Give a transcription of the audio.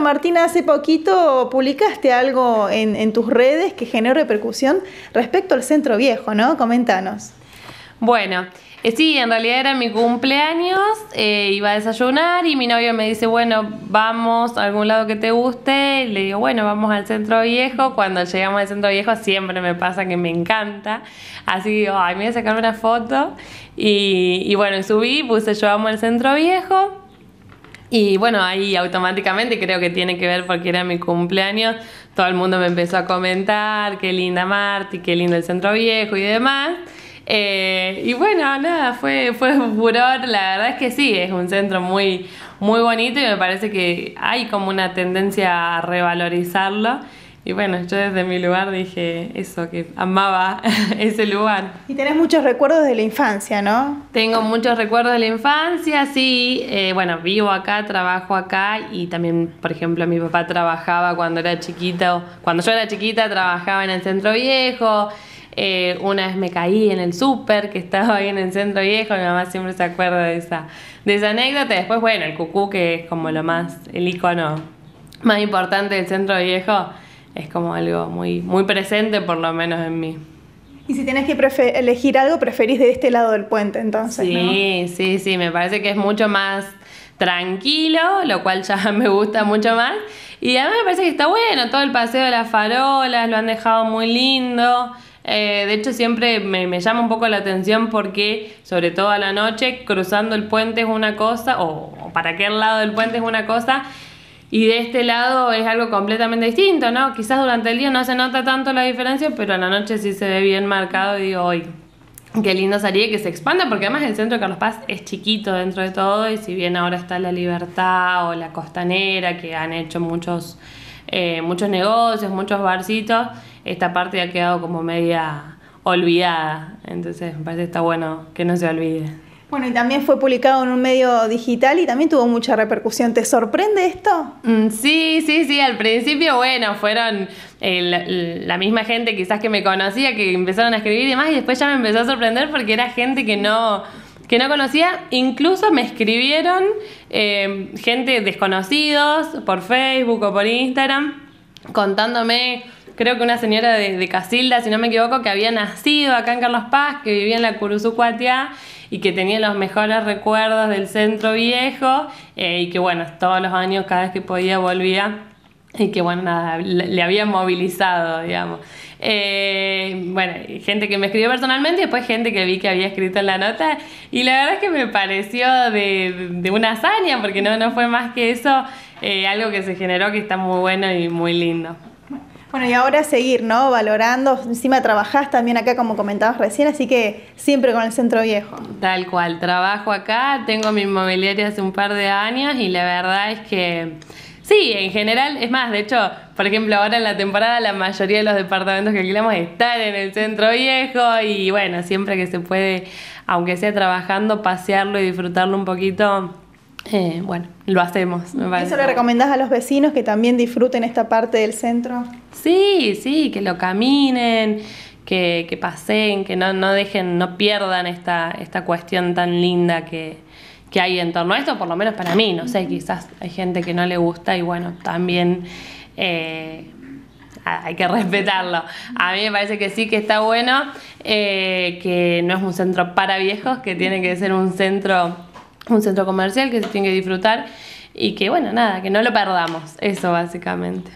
Martina, hace poquito publicaste algo en, tus redes que generó repercusión respecto al Centro Viejo, ¿no? Coméntanos. Bueno, eh, sí, en realidad era mi cumpleaños, eh, iba a desayunar y mi novio me dice, bueno, vamos a algún lado que te guste. le digo, bueno, vamos al centro viejo. Cuando llegamos al centro viejo siempre me pasa que me encanta. Así digo, ay, me voy a sacar una foto. Y, bueno, subí, puse yo amo al centro viejo. Y bueno, ahí automáticamente creo que tiene que ver porque era mi cumpleaños, todo el mundo me empezó a comentar, qué linda Marti, qué lindo el centro viejo y demás. Eh, y bueno, nada, fue, fue furor, la verdad es que sí, es un centro muy, muy bonito y me parece que hay como una tendencia a revalorizarlo. Y bueno, yo desde mi lugar dije eso, que amaba ese lugar. Y tenés muchos recuerdos de la infancia, ¿no? Tengo muchos recuerdos de la infancia, sí. Eh, bueno, vivo acá, trabajo acá y también, por ejemplo, mi papá trabajaba cuando era chiquita, cuando yo era chiquita trabajaba en el centro viejo. Eh, una vez me caí en el súper que estaba ahí en el centro viejo, mi mamá siempre se acuerda de esa, de esa anécdota. Después, bueno, el cucú que es como lo más, el icono más importante del centro viejo es como algo muy, muy presente por lo menos en mí. Y si tienes que elegir algo, preferís de este lado del puente entonces. Sí, sí, sí, me parece que es mucho más tranquilo, lo cual ya me gusta mucho más. Y además me parece que está bueno, todo el paseo de las farolas, lo han dejado muy lindo. Eh, de hecho, siempre me, llama un poco la atención porque, sobre todo a la noche, cruzando el puente es una cosa, o, para aquel lado del puente es una cosa, y de este lado es algo completamente distinto, ¿no? Quizás durante el día no se nota tanto la diferencia, pero a la noche sí se ve bien marcado y digo, hoy qué lindo sería que se expanda, porque además el centro de Carlos Paz es chiquito dentro de todo, y si bien ahora está la Libertad o la Costanera, que han hecho muchos, eh, muchos negocios, muchos barcitos, esta parte ha quedado como media olvidada. Entonces me parece que está bueno que no se olvide. Bueno, y también fue publicado en un medio digital y también tuvo mucha repercusión. ¿Te sorprende esto? Mm, sí, sí, sí. Al principio, bueno, fueron la misma gente quizás que me conocía, que empezaron a escribir y demás, y después ya me empezó a sorprender porque era gente que no que no conocía, incluso me escribieron eh, gente desconocidos por Facebook o por Instagram contándome creo que una señora de, Casilda, si no me equivoco, que había nacido acá en Carlos Paz, que vivía en la Curuzucuatia y que tenía los mejores recuerdos del centro viejo eh, y que bueno, todos los años, cada vez que podía, volvía y que bueno, nada, le había movilizado, digamos. Eh, bueno, gente que me escribió personalmente y después gente que vi que había escrito en la nota y la verdad es que me pareció de, una hazaña porque no, no fue más que eso, eh, algo que se generó que está muy bueno y muy lindo. Bueno, y ahora seguir, ¿no? Valorando, encima trabajás también acá como comentabas recién, así que siempre con el centro viejo. Tal cual, trabajo acá, tengo mi inmobiliaria hace un par de años y la verdad es que... Sí, en general, es más, de hecho, por ejemplo, ahora en la temporada la mayoría de los departamentos que alquilamos están en el centro viejo y bueno, siempre que se puede, aunque sea trabajando, pasearlo y disfrutarlo un poquito, eh, bueno, lo hacemos. Me ¿Eso le recomendás a los vecinos que también disfruten esta parte del centro? Sí, sí, que lo caminen, que, pasen, que no, no, dejen, no pierdan esta, cuestión tan linda que, hay en torno a esto, por lo menos para mí, no sé, quizás hay gente que no le gusta y bueno, también eh, hay que respetarlo. A mí me parece que sí que está bueno, eh, que no es un centro para viejos, que tiene que ser un centro, un centro comercial que se tiene que disfrutar y que bueno, nada, que no lo perdamos, eso básicamente.